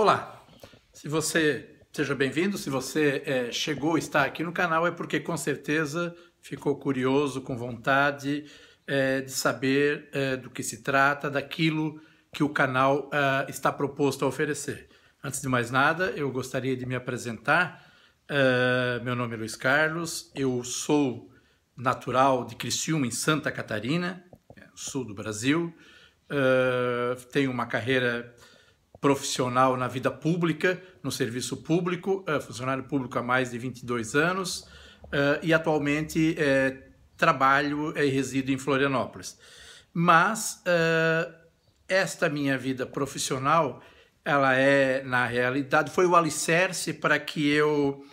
Olá, se você seja bem-vindo, se você é, chegou, está aqui no canal, é porque com certeza ficou curioso, com vontade é, de saber é, do que se trata, daquilo que o canal é, está proposto a oferecer. Antes de mais nada, eu gostaria de me apresentar. É, meu nome é Luiz Carlos, eu sou natural de Criciúma, em Santa Catarina, é, sul do Brasil. tenho uma carreira profissional na vida pública, no serviço público, eh, funcionário público há mais de 22 anos eh, e atualmente eh, trabalho e resido em Florianópolis. Mas esta minha vida profissional, ela é, na realidade, foi o alicerce para que eu,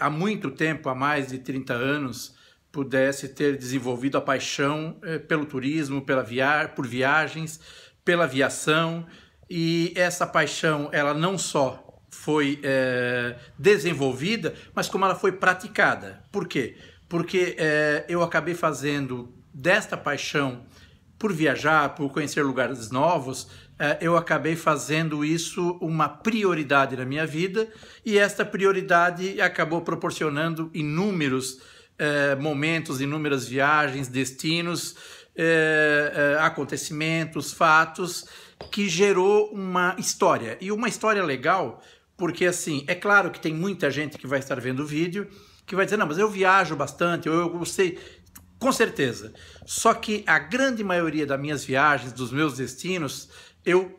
há muito tempo, há mais de 30 anos, pudesse ter desenvolvido a paixão pelo turismo, pela via por viagens, pela aviação, e essa paixão, ela não só foi é, desenvolvida, mas como ela foi praticada. Por quê? Porque é, eu acabei fazendo desta paixão por viajar, por conhecer lugares novos, é, eu acabei fazendo isso uma prioridade na minha vida e esta prioridade acabou proporcionando inúmeros momentos, inúmeras viagens, destinos é, é, acontecimentos, fatos, que gerou uma história. E uma história legal, porque assim, é claro que tem muita gente que vai estar vendo o vídeo, que vai dizer, não, mas eu viajo bastante, eu, sei. Com certeza. Só que a grande maioria das minhas viagens, dos meus destinos, eu uh,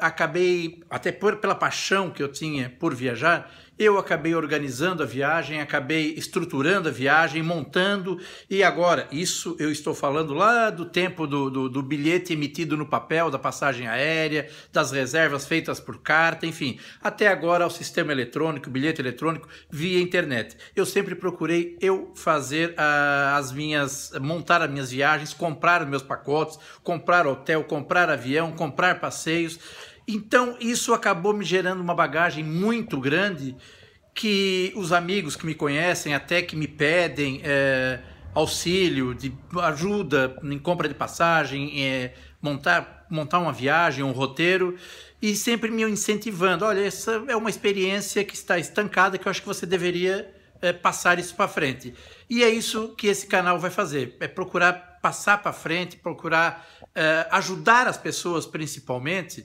acabei, até por, pela paixão que eu tinha por viajar, eu acabei organizando a viagem, acabei estruturando a viagem, montando, e agora, isso eu estou falando lá do tempo do, do, do bilhete emitido no papel, da passagem aérea, das reservas feitas por carta, enfim, até agora o sistema eletrônico, bilhete eletrônico via internet. Eu sempre procurei eu fazer uh, as minhas, montar as minhas viagens, comprar meus pacotes, comprar hotel, comprar avião, comprar passeios. Então isso acabou me gerando uma bagagem muito grande que os amigos que me conhecem até que me pedem é, auxílio, de ajuda em compra de passagem, é, montar, montar uma viagem, um roteiro e sempre me incentivando. Olha, essa é uma experiência que está estancada que eu acho que você deveria é, passar isso para frente. E é isso que esse canal vai fazer: é procurar passar para frente, procurar é, ajudar as pessoas, principalmente,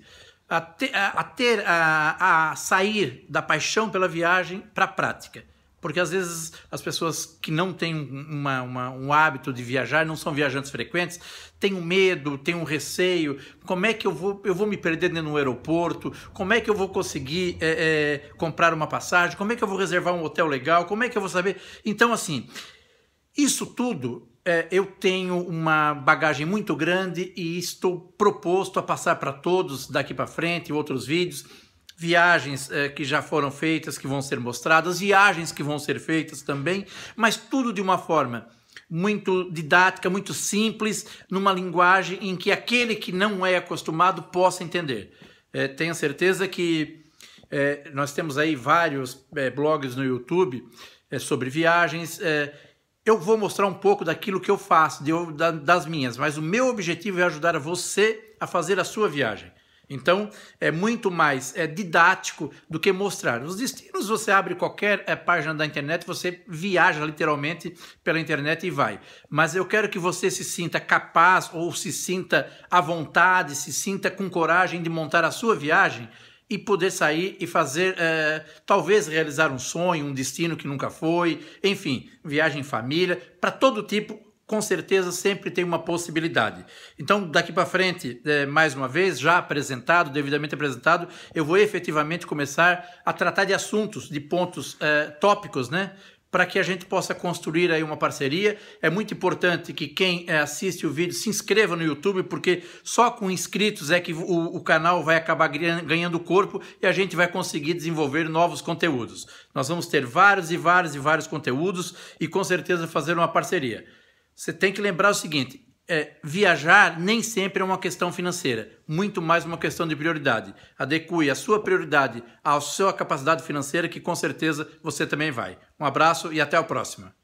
a, ter, a, ter, a, a sair da paixão pela viagem para a prática. Porque às vezes as pessoas que não têm uma, uma, um hábito de viajar, não são viajantes frequentes, têm um medo, têm um receio. Como é que eu vou, eu vou me perder no aeroporto? Como é que eu vou conseguir é, é, comprar uma passagem? Como é que eu vou reservar um hotel legal? Como é que eu vou saber? Então, assim, isso tudo é, eu tenho uma bagagem muito grande e estou proposto a passar para todos daqui para frente outros vídeos, viagens é, que já foram feitas, que vão ser mostradas, viagens que vão ser feitas também, mas tudo de uma forma muito didática, muito simples, numa linguagem em que aquele que não é acostumado possa entender. É, tenho certeza que é, nós temos aí vários é, blogs no YouTube é, sobre viagens eu vou mostrar um pouco daquilo que eu faço, de, da, das minhas, mas o meu objetivo é ajudar você a fazer a sua viagem. Então, é muito mais é didático do que mostrar. Os destinos, você abre qualquer é, página da internet, você viaja literalmente pela internet e vai. Mas eu quero que você se sinta capaz ou se sinta à vontade, se sinta com coragem de montar a sua viagem e poder sair e fazer, é, talvez realizar um sonho, um destino que nunca foi, enfim, viagem em família, para todo tipo, com certeza sempre tem uma possibilidade. Então, daqui para frente, é, mais uma vez, já apresentado, devidamente apresentado, eu vou efetivamente começar a tratar de assuntos, de pontos é, tópicos, né? para que a gente possa construir aí uma parceria. É muito importante que quem eh, assiste o vídeo se inscreva no YouTube, porque só com inscritos é que o, o canal vai acabar ganhando corpo e a gente vai conseguir desenvolver novos conteúdos. Nós vamos ter vários e vários e vários conteúdos e com certeza fazer uma parceria. Você tem que lembrar o seguinte: é, viajar nem sempre é uma questão financeira, muito mais uma questão de prioridade. Adeque a sua prioridade à sua capacidade financeira, que com certeza você também vai. Um abraço e até a próxima.